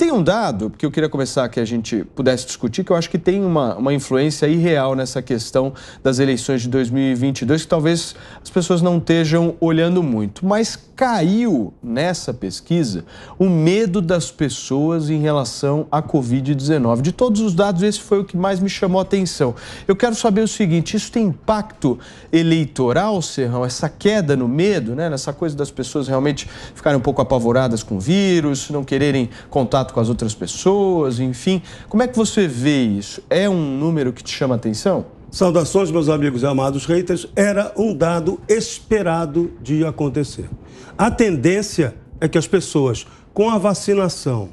Tem um dado que eu queria começar que a gente pudesse discutir, que eu acho que tem uma, uma influência irreal nessa questão das eleições de 2022, que talvez as pessoas não estejam olhando muito. Mas caiu nessa pesquisa o medo das pessoas em relação à Covid-19. De todos os dados, esse foi o que mais me chamou a atenção. Eu quero saber o seguinte: isso tem impacto eleitoral, Serrão? Essa queda no medo, né? Nessa coisa das pessoas realmente ficarem um pouco apavoradas com o vírus, não quererem contato contato com as outras pessoas, enfim. Como é que você vê isso? É um número que te chama a atenção? Saudações, meus amigos e amados haters. Era um dado esperado de acontecer. A tendência é que as pessoas, com a vacinação,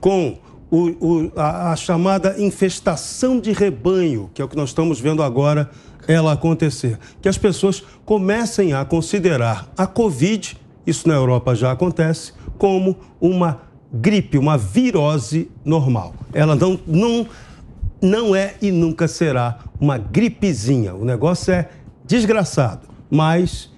com o, o, a, a, chamada infestação de rebanho, que é o que nós estamos vendo agora ela acontecer, que as pessoas comecem a considerar a Covid, isso na Europa já acontece, como uma gripe, uma virose normal. Ela não, não, não é e nunca será uma gripezinha. O negócio é desgraçado, mas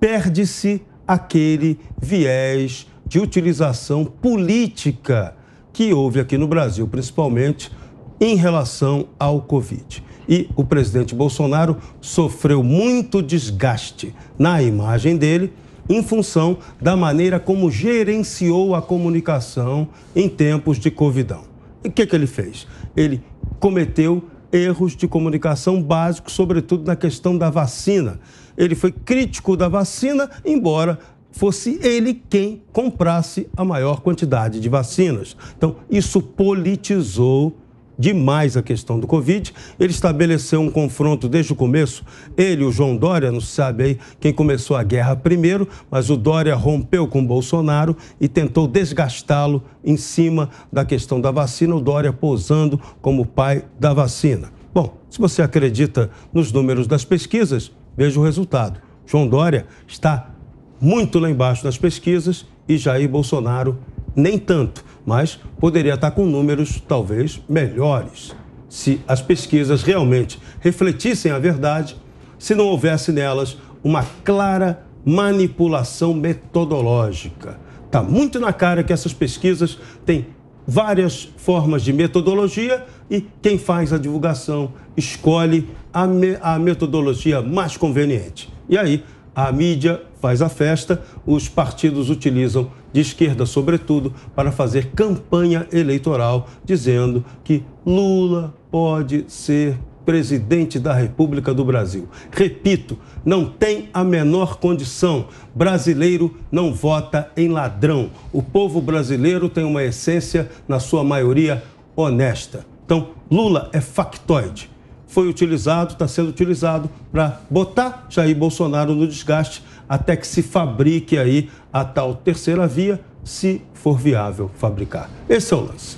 perde-se aquele viés de utilização política que houve aqui no Brasil, principalmente em relação ao Covid. E o presidente Bolsonaro sofreu muito desgaste na imagem dele em função da maneira como gerenciou a comunicação em tempos de Covidão. O que, que ele fez? Ele cometeu erros de comunicação básicos, sobretudo na questão da vacina. Ele foi crítico da vacina, embora fosse ele quem comprasse a maior quantidade de vacinas. Então, isso politizou demais a questão do Covid. Ele estabeleceu um confronto desde o começo. Ele, o João Dória, não sabe aí quem começou a guerra primeiro, mas o Dória rompeu com Bolsonaro e tentou desgastá-lo em cima da questão da vacina, o Dória posando como pai da vacina. Bom, se você acredita nos números das pesquisas, veja o resultado. João Dória está muito lá embaixo nas pesquisas e Jair Bolsonaro nem tanto mas poderia estar com números talvez melhores se as pesquisas realmente refletissem a verdade, se não houvesse nelas uma clara manipulação metodológica. Está muito na cara que essas pesquisas têm várias formas de metodologia e quem faz a divulgação escolhe a, me a metodologia mais conveniente. E aí a mídia faz a festa, os partidos utilizam, de esquerda sobretudo, para fazer campanha eleitoral, dizendo que Lula pode ser presidente da República do Brasil. Repito, não tem a menor condição. Brasileiro não vota em ladrão. O povo brasileiro tem uma essência, na sua maioria, honesta. Então, Lula é factoide foi utilizado, está sendo utilizado para botar Jair Bolsonaro no desgaste até que se fabrique aí a tal terceira via, se for viável fabricar. Esse é o lance.